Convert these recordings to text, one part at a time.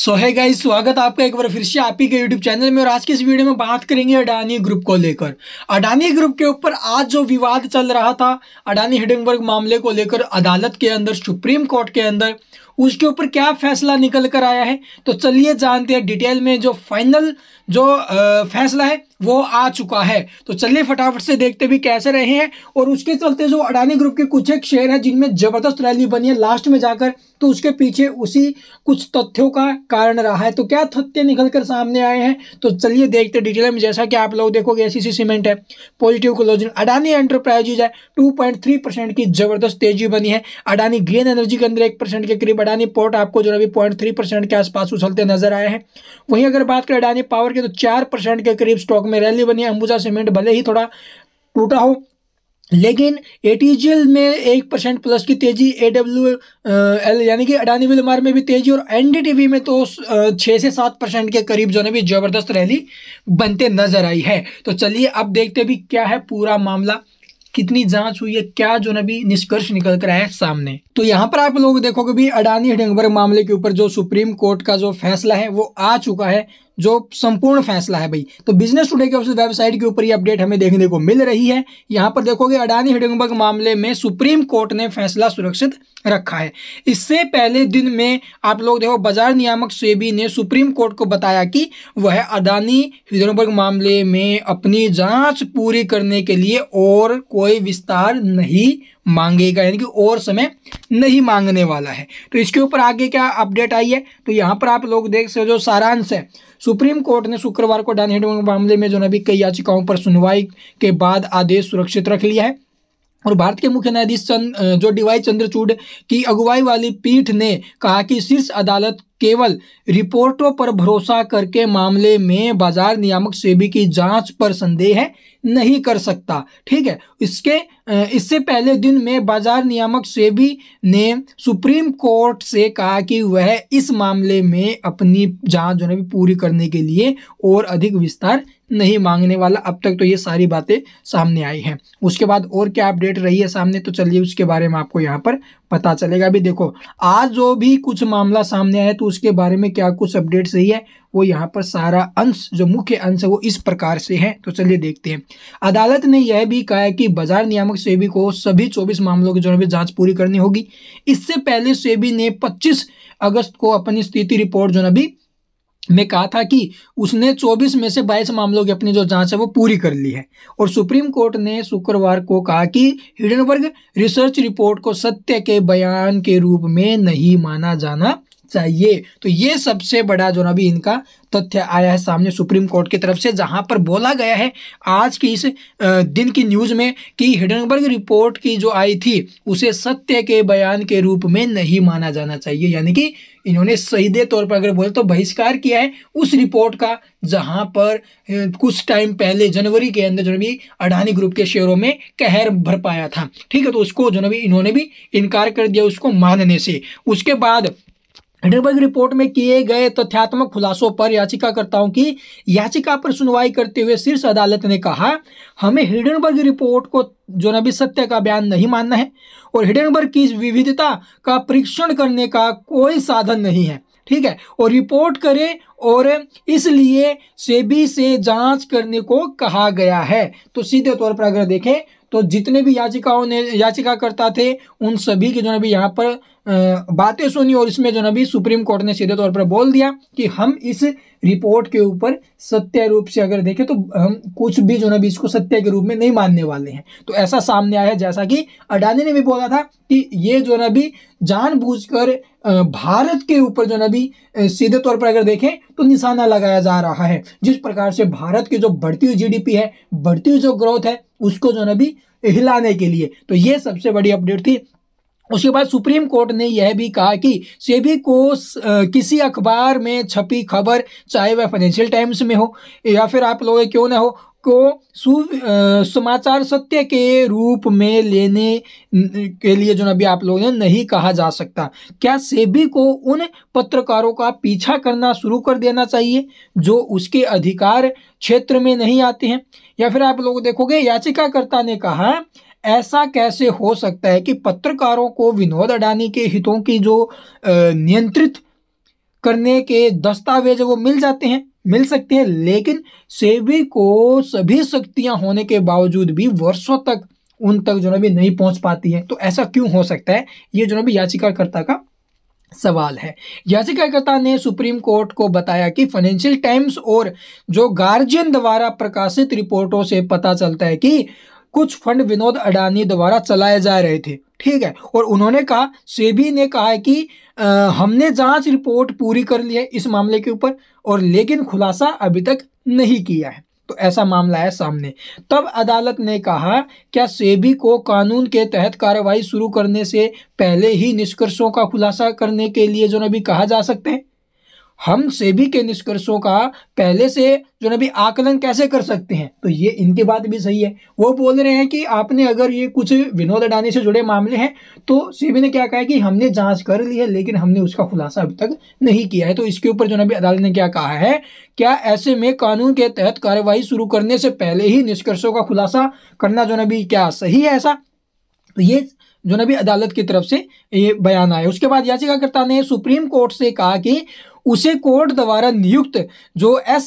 सो है गाइज स्वागत आपका एक बार फिर से आप ही के यूट्यूब चैनल में और आज के इस वीडियो में बात करेंगे अडानी ग्रुप को लेकर अडानी ग्रुप के ऊपर आज जो विवाद चल रहा था अडानी हिडनबर्ग मामले को लेकर अदालत के अंदर सुप्रीम कोर्ट के अंदर उसके ऊपर क्या फैसला निकल कर आया है तो चलिए जानते हैं डिटेल में जो फाइनल जो आ, फैसला है वो आ चुका है तो चलिए फटाफट से देखते भी कैसे रहे हैं और उसके चलते जो अडानी ग्रुप के कुछ एक शेयर हैं जिनमें जबरदस्त रैली बनी है लास्ट में जाकर तो उसके पीछे उसी कुछ तथ्यों का कारण रहा है तो क्या तथ्य निकल कर सामने आए हैं तो चलिए देखते डिटेल में जैसा कि आप लोग देखोगे सी सीमेंट है पॉजिटिव क्लोजिंग अडानी एंटरप्राइजेज है टू परसेंट की जबरदस्त तेजी बनी है अडानी ग्रीन एनर्जी के अंदर एक परसेंट के करीब अडानी पोर्ट आपको जो अभी पॉइंट थ्री परसेंट के आसपास उछलते नजर आए हैं वहीं अगर बात करें अडानी पावर के तो चार परसेंट के करीब स्टॉक में रैली बनी है अंबुजा सीमेंट भले ही थोड़ा टूटा हो लेकिन ए में एक परसेंट प्लस की तेजी ए डब्ल्यू एल यानी कि अडानी विलमार में भी तेजी और एन में तो छः से सात परसेंट के करीब जो है भी ज़बरदस्त रैली बनते नजर आई है तो चलिए अब देखते भी क्या है पूरा मामला कितनी जांच हुई है क्या जो है भी निष्कर्ष निकल कर आया सामने तो यहाँ पर आप लोग देखोगे भी अडानी हिडम्बर्ग मामले के ऊपर जो सुप्रीम कोर्ट का जो फैसला है वो आ चुका है जो संपूर्ण फैसला है भाई तो बिजनेस टुडे के उस वेबसाइट के ऊपर ये अपडेट हमें देखने को मिल रही है यहाँ पर देखोगे अडानी हिडम्बर्ग मामले में सुप्रीम कोर्ट ने फैसला सुरक्षित रखा है इससे पहले दिन में आप लोग देखो बाजार नियामक सेबी ने सुप्रीम कोर्ट को बताया कि वह अडानी हिडम्बर्ग मामले में अपनी जांच पूरी करने के लिए और कोई विस्तार नहीं मांगेगा यानी कि और समय नहीं मांगने वाला है तो इसके ऊपर आगे क्या अपडेट आई है तो यहाँ पर आप लोग देख सकते हो सारांश है सुप्रीम कोर्ट ने शुक्रवार को डान हेडवर्क मामले में जो है अभी कई याचिकाओं पर सुनवाई के बाद आदेश सुरक्षित रख लिया है और भारत के मुख्य न्यायाधीश चंद जो डीवाई चंद्रचूड की अगुवाई वाली पीठ ने कहा कि शीर्ष अदालत केवल रिपोर्टों पर भरोसा करके मामले में बाजार नियामक सेबी की जांच पर संदेह नहीं कर सकता ठीक है इसके इससे पहले दिन में बाजार नियामक सेबी ने सुप्रीम कोर्ट से कहा कि वह इस मामले में अपनी जांच जो है पूरी करने के लिए और अधिक विस्तार नहीं मांगने वाला अब तक तो ये सारी बातें सामने आई हैं उसके बाद और क्या अपडेट रही है सामने तो चलिए उसके बारे में आपको यहाँ पर पता चलेगा अभी देखो आज जो भी कुछ मामला सामने आया तो उसके बारे में क्या कुछ अपडेट रही है वो यहाँ पर सारा अंश जो मुख्य अंश है वो इस प्रकार से है तो चलिए देखते हैं अदालत ने यह भी कहा है कि बाजार नियामक सेबी को सभी 24 मामलों की जो है जांच पूरी करनी होगी इससे पहले सेबी ने 25 अगस्त को अपनी स्थिति रिपोर्ट जो है में कहा था कि उसने 24 में से 22 मामलों की अपनी जो जांच है वो पूरी कर ली है और सुप्रीम कोर्ट ने शुक्रवार को कहा कि हिडनबर्ग रिसर्च रिपोर्ट को सत्य के बयान के रूप में नहीं माना जाना चाहिए तो ये सबसे बड़ा जो अभी इनका तथ्य आया है सामने सुप्रीम कोर्ट की तरफ से जहां पर बोला गया है आज की इस दिन की न्यूज़ में कि हिडनबर्ग रिपोर्ट की जो आई थी उसे सत्य के बयान के रूप में नहीं माना जाना चाहिए यानी कि इन्होंने सहीदे तौर पर अगर बोले तो बहिष्कार किया है उस रिपोर्ट का जहां पर कुछ टाइम पहले जनवरी के अंदर जो भी अडानी ग्रुप के शेयरों में कहर भर पाया था ठीक है तो उसको जो भी इन्होंने भी इनकार कर दिया उसको मानने से उसके बाद हिडनबर्ग रिपोर्ट में किए गए तथ्यात्मक खुलासों पर याचिकाकर्ताओं की याचिका पर सुनवाई करते हुए शीर्ष अदालत ने कहा हमें हिडनबर्ग रिपोर्ट को जो नबी सत्य का बयान नहीं मानना है और हिडनबर्ग की विविधता का परीक्षण करने का कोई साधन नहीं है ठीक है और रिपोर्ट करें और इसलिए सेबी से जांच करने को कहा गया है तो सीधे तौर पर अगर देखें तो जितने भी याचिकाओं ने याचिकाकर्ता थे उन सभी की जो है अभी यहाँ पर बातें सुनी और इसमें जो है अभी सुप्रीम कोर्ट ने सीधे तौर पर बोल दिया कि हम इस रिपोर्ट के ऊपर सत्य रूप से अगर देखें तो हम कुछ भी जो है अभी इसको सत्य के रूप में नहीं मानने वाले हैं तो ऐसा सामने आया जैसा कि अडानी ने भी बोला था कि ये जो है अभी जानबूझकर भारत के ऊपर जो है भी सीधे तौर पर अगर देखें तो निशाना लगाया जा रहा है जिस प्रकार से भारत की जो बढ़ती हुई जीडीपी है बढ़ती हुई जो ग्रोथ है उसको जो है ना भी हिलाने के लिए तो ये सबसे बड़ी अपडेट थी उसके बाद सुप्रीम कोर्ट ने यह भी कहा कि सेबी को किसी अखबार में छपी खबर चाहे वह फाइनेंशियल टाइम्स में हो या फिर आप लोग क्यों ना हो को सु समाचार सत्य के रूप में लेने के लिए जो अभी आप लोगों ने नहीं कहा जा सकता क्या सेबी को उन पत्रकारों का पीछा करना शुरू कर देना चाहिए जो उसके अधिकार क्षेत्र में नहीं आते हैं या फिर आप लोग देखोगे याचिकाकर्ता ने कहा ऐसा कैसे हो सकता है कि पत्रकारों को विनोद अडानी के हितों की जो नियंत्रित करने के दस्तावेज वो मिल जाते हैं मिल सकती है लेकिन सेबी को सभी शक्तियां होने के बावजूद भी वर्षों तक उन तक जो ना भी नहीं पहुंच पाती है तो ऐसा क्यों हो सकता है ये जो ना भी याचिकाकर्ता का सवाल है याचिकाकर्ता ने सुप्रीम कोर्ट को बताया कि फाइनेंशियल टाइम्स और जो गार्जियन द्वारा प्रकाशित रिपोर्टों से पता चलता है कि कुछ फंड विनोद अडानी द्वारा चलाए जा रहे थे ठीक है और उन्होंने कहा सेबी ने कहा है कि आ, हमने जांच रिपोर्ट पूरी कर ली है इस मामले के ऊपर और लेकिन खुलासा अभी तक नहीं किया है तो ऐसा मामला है सामने तब अदालत ने कहा क्या सेबी को कानून के तहत कार्रवाई शुरू करने से पहले ही निष्कर्षों का खुलासा करने के लिए जो अभी कहा जा सकते हैं हम सेबी के निष्कर्षों का पहले से जो भी आकलन कैसे कर सकते हैं तो ये इनकी बात भी सही है वो बोल रहे हैं कि आपने अगर ये कुछ विनोद अडानी से जुड़े मामले हैं तो सेबी ने क्या कहा कि हमने जांच कर ली है लेकिन हमने उसका खुलासा अभी तक नहीं किया है तो इसके ऊपर जो नबी अदालत ने क्या कहा है क्या ऐसे में कानून के तहत कार्यवाही शुरू करने से पहले ही निष्कर्षों का खुलासा करना जो नबी क्या सही है ऐसा तो ये जो नबी अदालत की तरफ से ये बयान आया उसके बाद याचिकाकर्ता ने सुप्रीम कोर्ट से कहा कि उसे कोर्ट द्वारा नियुक्त जो एस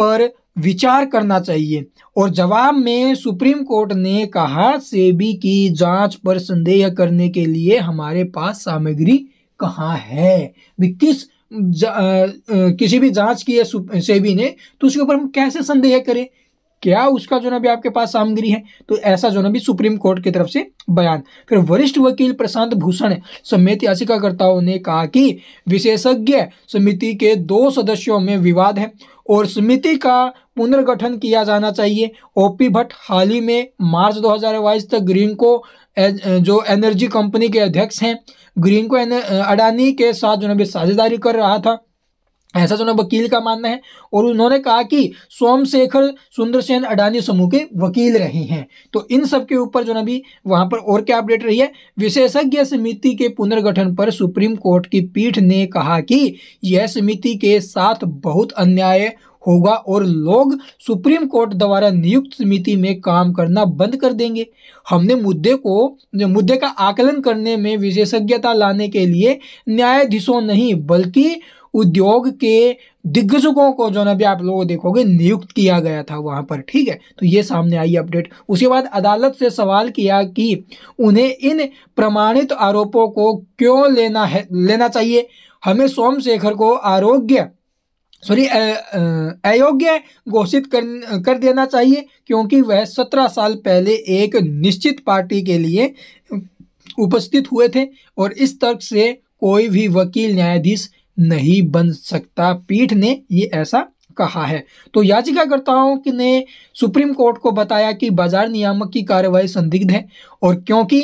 पर विचार करना चाहिए और जवाब में सुप्रीम कोर्ट ने कहा सेबी की जांच पर संदेह करने के लिए हमारे पास सामग्री कहाँ है भी किस जा, आ, किसी भी जांच की है सेबी ने तो उसके ऊपर हम कैसे संदेह करें क्या उसका जो ना भी आपके पास सामग्री है तो ऐसा जो ना भी सुप्रीम कोर्ट की तरफ से बयान फिर वरिष्ठ वकील प्रशांत भूषण समेत याचिकाकर्ताओं ने कहा कि विशेषज्ञ समिति के दो सदस्यों में विवाद है और समिति का पुनर्गठन किया जाना चाहिए ओपी भट्ट हाल ही में मार्च 2022 तक ग्रीन को जो एनर्जी कंपनी के अध्यक्ष हैं ग्रीन को अडानी के साथ जो ना भी साझेदारी कर रहा था ऐसा जो वकील का मानना है और उन्होंने कहा कि सोमशेखर सुंदरसेन अडानी समूह के वकील रहे हैं तो इन सब के ऊपर जो अभी वहां पर और क्या अपडेट रही है विशेषज्ञ समिति के पुनर्गठन पर सुप्रीम कोर्ट की पीठ ने कहा कि यह समिति के साथ बहुत अन्याय होगा और लोग सुप्रीम कोर्ट द्वारा नियुक्त समिति में काम करना बंद कर देंगे हमने मुद्दे को मुद्दे का आकलन करने में विशेषज्ञता लाने के लिए न्यायाधीशों नहीं बल्कि उद्योग के दिग्गजों को जो ना भी आप लोग देखोगे नियुक्त किया गया था वहाँ पर ठीक है तो ये सामने आई अपडेट उसके बाद अदालत से सवाल किया कि उन्हें इन प्रमाणित आरोपों को क्यों लेना है लेना चाहिए हमें सोमशेखर को आरोग्य सॉरी अयोग्य घोषित कर कर देना चाहिए क्योंकि वह सत्रह साल पहले एक निश्चित पार्टी के लिए उपस्थित हुए थे और इस तर्क से कोई भी वकील न्यायाधीश नहीं बन सकता पीठ ने ये ऐसा कहा है तो याचिकाकर्ताओं ने सुप्रीम कोर्ट को बताया कि बाजार नियामक की कार्यवाही संदिग्ध है और क्योंकि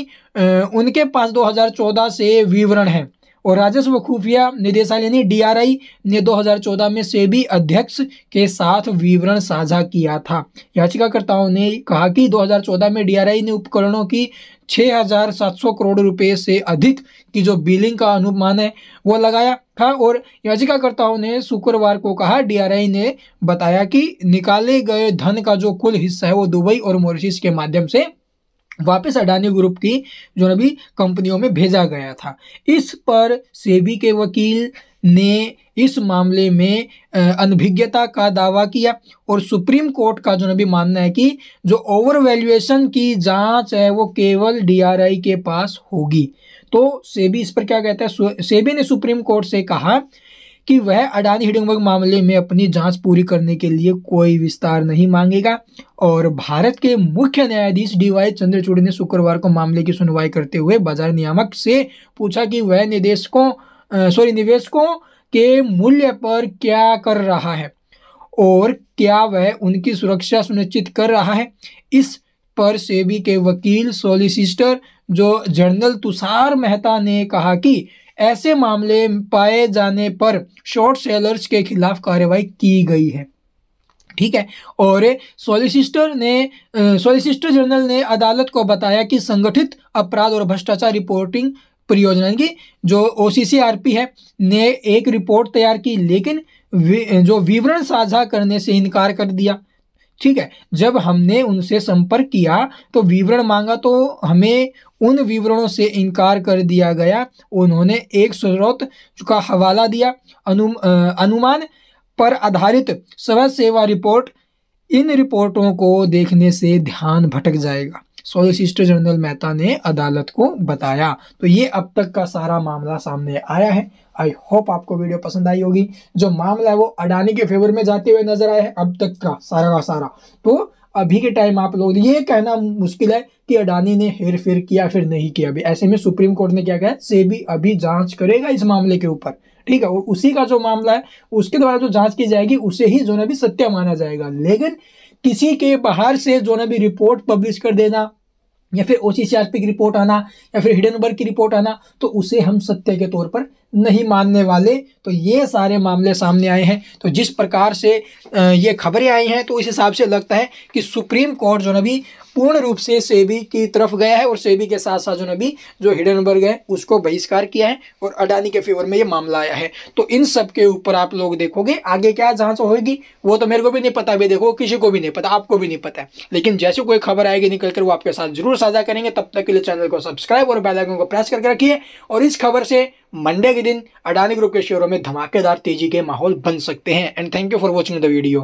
उनके पास 2014 से विवरण है और राजस्व खुफिया निदेशालय ने डीआरआई ने 2014 में सेबी अध्यक्ष के साथ विवरण साझा किया था याचिकाकर्ताओं ने कहा कि 2014 में डीआरआई ने उपकरणों की 6,700 करोड़ रुपए से अधिक की जो बिलिंग का अनुमान है वो लगाया था और याचिकाकर्ताओं ने शुक्रवार को कहा डीआरआई ने बताया कि निकाले गए धन का जो कुल हिस्सा है वो दुबई और मॉरिशस के माध्यम से वापस अडानी ग्रुप की जो अभी कंपनियों में भेजा गया था इस पर सेबी के वकील ने इस मामले में अनभिज्ञता का दावा किया और सुप्रीम कोर्ट का जो अभी मानना है कि जो ओवर वैल्यूएशन की जांच है वो केवल डीआरआई के पास होगी तो सेबी इस पर क्या कहता है सेबी ने सुप्रीम कोर्ट से कहा कि वह अडानी हिडनबर्ग मामले में अपनी जांच पूरी करने के लिए कोई विस्तार नहीं मांगेगा और भारत के मुख्य न्यायाधीश डीवाई चंद्रचूड़ ने शुक्रवार को मामले की सुनवाई करते हुए बाजार नियामक से पूछा कि वह निदेशकों सॉरी निवेशकों के मूल्य पर क्या कर रहा है और क्या वह उनकी सुरक्षा सुनिश्चित कर रहा है इस पर सेबी के वकील सोलिसिस्टर जो जनरल तुषार मेहता ने कहा कि ऐसे मामले पाए जाने पर शॉर्ट सेलर्स के खिलाफ कार्रवाई की गई है ठीक है और सोलिसिस्टर ने सोलिसिस्टर जनरल ने अदालत को बताया कि संगठित अपराध और भ्रष्टाचार रिपोर्टिंग परियोजना की जो ओ है ने एक रिपोर्ट तैयार की लेकिन जो विवरण साझा करने से इनकार कर दिया ठीक है जब हमने उनसे संपर्क किया तो विवरण मांगा तो हमें उन विवरणों से इनकार कर दिया गया उन्होंने एक स्रोत का हवाला दिया अनु अनुमान पर आधारित स्वयं सेवा रिपोर्ट इन रिपोर्टों को देखने से ध्यान भटक जाएगा सोलिसिटर जनरल मेहता ने अदालत को बताया तो ये अब तक का सारा मामला सामने आया है आई होप आपको वीडियो पसंद आई होगी जो मामला है वो अडानी के फेवर में जाते हुए नजर आया है अब तक का सारा का सारा तो अभी के टाइम आप लोग ये कहना मुश्किल है कि अडानी ने हेर फेर किया फिर नहीं किया अभी ऐसे में सुप्रीम कोर्ट ने क्या कहा सेबी अभी जांच करेगा इस मामले के ऊपर ठीक है और उसी का जो मामला है उसके द्वारा जो जांच की जाएगी उसे ही जो ना भी सत्य माना जाएगा लेकिन किसी के बाहर से जो ना भी रिपोर्ट पब्लिश कर देना या फिर ओ सी की रिपोर्ट आना या फिर हिडन वर्क की रिपोर्ट आना तो उसे हम सत्य के तौर पर नहीं मानने वाले तो ये सारे मामले सामने आए हैं तो जिस प्रकार से ये खबरें आई हैं तो इस हिसाब से लगता है कि सुप्रीम कोर्ट जो नबी पूर्ण रूप से सेबी की तरफ गया है और सेबी के साथ साथ जो नबी जो हिडनबर्ग है उसको बहिष्कार किया है और अडानी के फेवर में ये मामला आया है तो इन सब के ऊपर आप लोग देखोगे आगे क्या जहाँ से होगी वो तो मेरे को भी नहीं पता भी देखो किसी को भी नहीं पता आपको भी नहीं पता लेकिन जैसे कोई खबर आएगी निकल कर वो आपके साथ जरूर साझा करेंगे तब तक के लिए चैनल को सब्सक्राइब और बैलाइकन को प्रेस करके रखिए और इस खबर से मंडे के दिन अडानी ग्रुप के शेयरों में धमाकेदार तेजी के माहौल बन सकते हैं and thank you for watching the video